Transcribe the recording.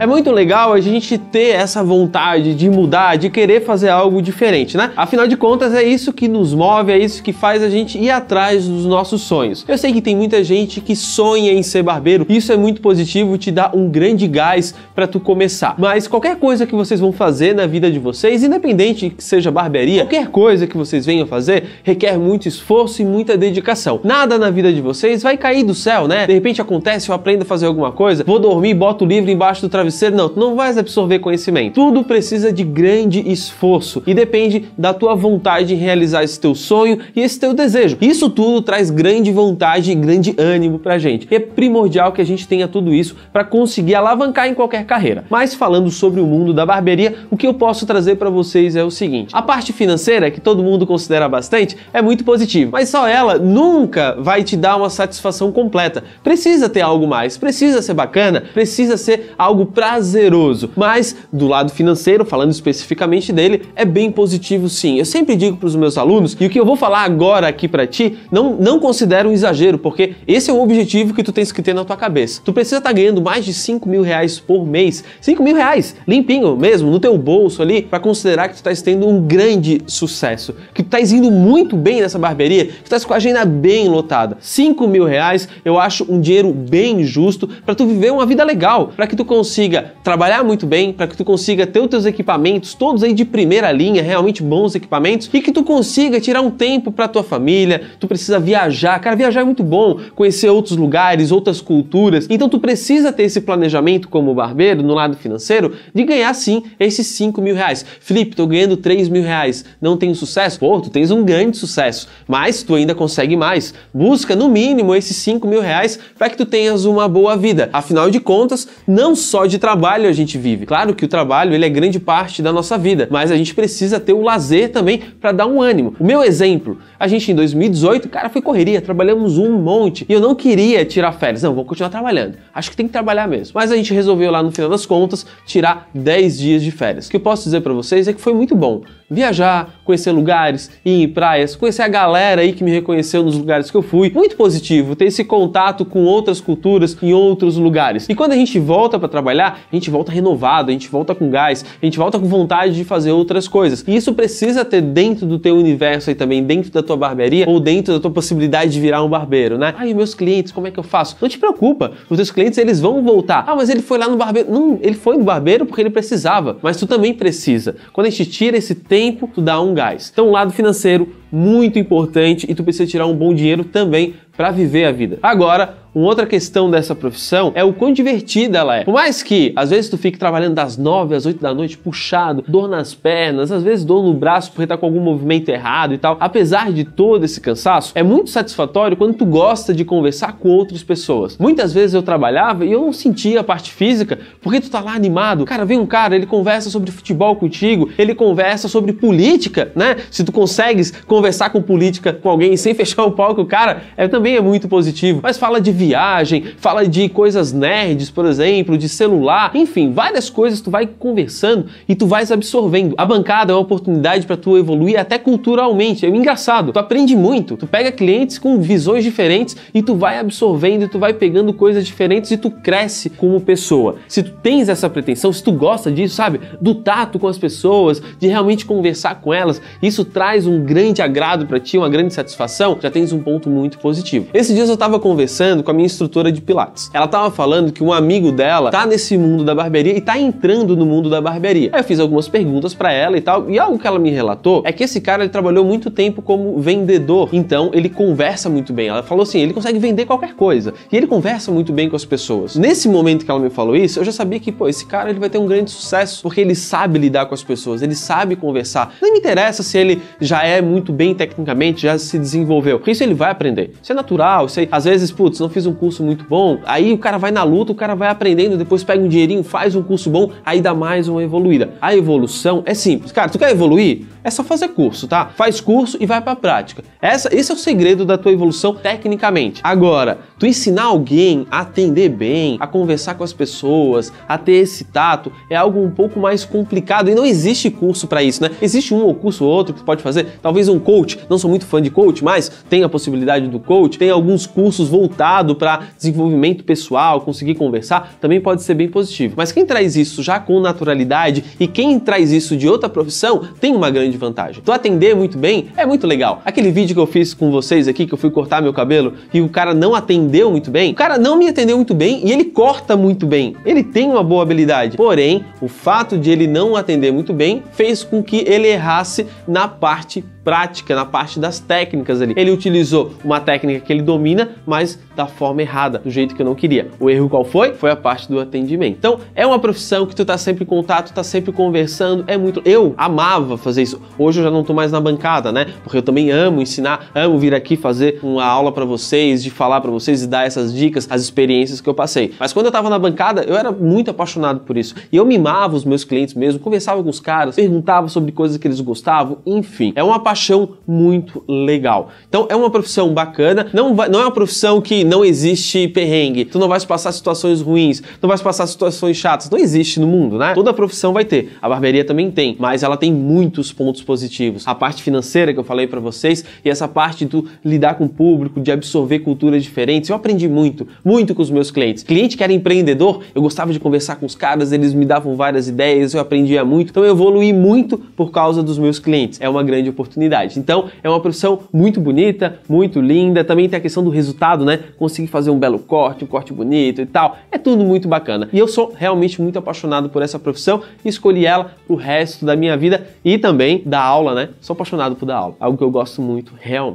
É muito legal a gente ter essa vontade de mudar, de querer fazer algo diferente, né? Afinal de contas, é isso que nos move, é isso que faz a gente ir atrás dos nossos sonhos. Eu sei que tem muita gente que sonha em ser barbeiro, isso é muito positivo, te dá um grande gás para tu começar. Mas qualquer coisa que vocês vão fazer na vida de vocês, independente que seja barbearia, qualquer coisa que vocês venham fazer, requer muito esforço e muita dedicação. Nada na vida de vocês vai cair do céu, né? De repente acontece, eu aprendo a fazer alguma coisa, vou dormir, boto o livro embaixo do travesseiro ser, não. Tu não vais absorver conhecimento. Tudo precisa de grande esforço e depende da tua vontade em realizar esse teu sonho e esse teu desejo. Isso tudo traz grande vontade e grande ânimo pra gente. E é primordial que a gente tenha tudo isso para conseguir alavancar em qualquer carreira. Mas falando sobre o mundo da barbearia, o que eu posso trazer para vocês é o seguinte: a parte financeira, que todo mundo considera bastante, é muito positiva, mas só ela nunca vai te dar uma satisfação completa. Precisa ter algo mais, precisa ser bacana, precisa ser algo prazeroso. Mas do lado financeiro, falando especificamente dele, é bem positivo sim. Eu sempre digo para os meus alunos, e o que eu vou falar agora aqui para ti, não, não considera um exagero, porque esse é o objetivo que tu tens que ter na tua cabeça. Tu precisa estar tá ganhando mais de 5 mil reais por mês. 5 mil reais, limpinho mesmo, no teu bolso ali, para considerar que tu estás tendo um grande sucesso, que tu estás indo muito bem nessa barbearia, que tu estás com a agenda bem lotada. 5 mil reais eu acho um dinheiro bem justo para tu viver uma vida legal, para que tu consiga consiga trabalhar muito bem, para que tu consiga ter os teus equipamentos todos aí de primeira linha, realmente bons equipamentos, e que tu consiga tirar um tempo para tua família, tu precisa viajar, cara, viajar é muito bom, conhecer outros lugares, outras culturas, então tu precisa ter esse planejamento como barbeiro, no lado financeiro, de ganhar sim esses 5 mil reais. Felipe, tô ganhando 3 mil reais, não tenho sucesso? Pô, tu tens um grande sucesso, mas tu ainda consegue mais. Busca no mínimo esses 5 mil reais para que tu tenhas uma boa vida. Afinal de contas, não só de trabalho a gente vive. Claro que o trabalho ele é grande parte da nossa vida, mas a gente precisa ter o lazer também para dar um ânimo. O meu exemplo, a gente em 2018, cara, foi correria, trabalhamos um monte e eu não queria tirar férias. Não, vou continuar trabalhando. Acho que tem que trabalhar mesmo. Mas a gente resolveu lá no final das contas tirar 10 dias de férias. O que eu posso dizer para vocês é que foi muito bom viajar, conhecer lugares, ir em praias, conhecer a galera aí que me reconheceu nos lugares que eu fui. Muito positivo ter esse contato com outras culturas em outros lugares. E quando a gente volta para trabalhar, a gente volta renovado, a gente volta com gás, a gente volta com vontade de fazer outras coisas. E isso precisa ter dentro do teu universo aí também, dentro da tua barbearia ou dentro da tua possibilidade de virar um barbeiro, né? Ai, meus clientes, como é que eu faço? Não te preocupa, os teus clientes eles vão voltar. Ah, mas ele foi lá no barbeiro. Não, ele foi no barbeiro porque ele precisava, mas tu também precisa. Quando a gente tira esse tempo tempo tu dá um gás. Então, o lado financeiro muito importante e tu precisa tirar um bom dinheiro também para viver a vida. Agora, uma outra questão dessa profissão é o quão divertida ela é. Por mais que às vezes tu fique trabalhando das 9 às 8 da noite, puxado, dor nas pernas, às vezes dor no braço porque tá com algum movimento errado e tal, apesar de todo esse cansaço, é muito satisfatório quando tu gosta de conversar com outras pessoas. Muitas vezes eu trabalhava e eu não sentia a parte física porque tu tá lá animado. Cara, vem um cara, ele conversa sobre futebol contigo, ele conversa sobre política, né? Se tu consegues conversar com política com alguém sem fechar o palco, cara, é, também é muito positivo. Mas fala de viagem, fala de coisas nerds, por exemplo, de celular, enfim, várias coisas tu vai conversando e tu vais absorvendo. A bancada é uma oportunidade para tu evoluir até culturalmente. É engraçado, tu aprende muito, tu pega clientes com visões diferentes e tu vai absorvendo, tu vai pegando coisas diferentes e tu cresce como pessoa. Se tu tens essa pretensão, se tu gosta disso, sabe, do tato com as pessoas, de realmente conversar com elas, isso traz um grande agrado para ti, uma grande satisfação, já tens um ponto muito positivo. Esses dias eu estava conversando com com a minha instrutora de pilates. Ela tava falando que um amigo dela tá nesse mundo da barbearia e tá entrando no mundo da barbearia. Aí eu fiz algumas perguntas para ela e tal, e algo que ela me relatou é que esse cara ele trabalhou muito tempo como vendedor, então ele conversa muito bem. Ela falou assim, ele consegue vender qualquer coisa e ele conversa muito bem com as pessoas. Nesse momento que ela me falou isso, eu já sabia que, pô, esse cara ele vai ter um grande sucesso porque ele sabe lidar com as pessoas, ele sabe conversar. Não me interessa se ele já é muito bem tecnicamente, já se desenvolveu, porque isso ele vai aprender. Isso é natural, isso às vezes, putz, não fiz fiz um curso muito bom. Aí o cara vai na luta, o cara vai aprendendo, depois pega um dinheirinho, faz um curso bom, aí dá mais uma evoluída. A evolução é simples. Cara, tu quer evoluir? É só fazer curso, tá? Faz curso e vai pra prática. Essa, esse é o segredo da tua evolução tecnicamente. Agora, tu ensinar alguém a atender bem, a conversar com as pessoas, a ter esse tato, é algo um pouco mais complicado e não existe curso para isso, né? Existe um ou curso ou outro que tu pode fazer, talvez um coach. Não sou muito fã de coach, mas tem a possibilidade do coach, tem alguns cursos voltados para desenvolvimento pessoal, conseguir conversar, também pode ser bem positivo. Mas quem traz isso já com naturalidade e quem traz isso de outra profissão tem uma grande grande vantagem. Tu atender muito bem é muito legal. Aquele vídeo que eu fiz com vocês aqui, que eu fui cortar meu cabelo e o cara não atendeu muito bem, o cara não me atendeu muito bem e ele corta muito bem. Ele tem uma boa habilidade. Porém, o fato de ele não atender muito bem fez com que ele errasse na parte prática, na parte das técnicas ali. Ele utilizou uma técnica que ele domina, mas da forma errada, do jeito que eu não queria. O erro qual foi? Foi a parte do atendimento. Então, é uma profissão que tu tá sempre em contato, tá sempre conversando, é muito... Eu amava fazer isso. Hoje eu já não tô mais na bancada, né? Porque eu também amo ensinar, amo vir aqui fazer uma aula para vocês, de falar para vocês e dar essas dicas, as experiências que eu passei. Mas quando eu tava na bancada, eu era muito apaixonado por isso. E eu mimava os meus clientes mesmo, conversava com os caras, perguntava sobre coisas que eles gostavam, enfim. É uma paixão muito legal. Então é uma profissão bacana, não, vai, não é uma profissão que não existe perrengue, tu não vais passar situações ruins, não vais passar situações chatas, não existe no mundo, né? Toda profissão vai ter, a barbearia também tem, mas ela tem muitos pontos positivos. A parte financeira que eu falei para vocês e essa parte do lidar com o público, de absorver culturas diferentes, eu aprendi muito, muito com os meus clientes. Cliente que era empreendedor, eu gostava de conversar com os caras, eles me davam várias ideias, eu aprendia muito, então eu evoluí muito por causa dos meus clientes. É uma grande oportunidade então, é uma profissão muito bonita, muito linda. Também tem a questão do resultado, né? Conseguir fazer um belo corte, um corte bonito e tal. É tudo muito bacana. E eu sou realmente muito apaixonado por essa profissão e escolhi ela pro resto da minha vida e também da aula, né? Sou apaixonado por dar aula, é algo que eu gosto muito realmente.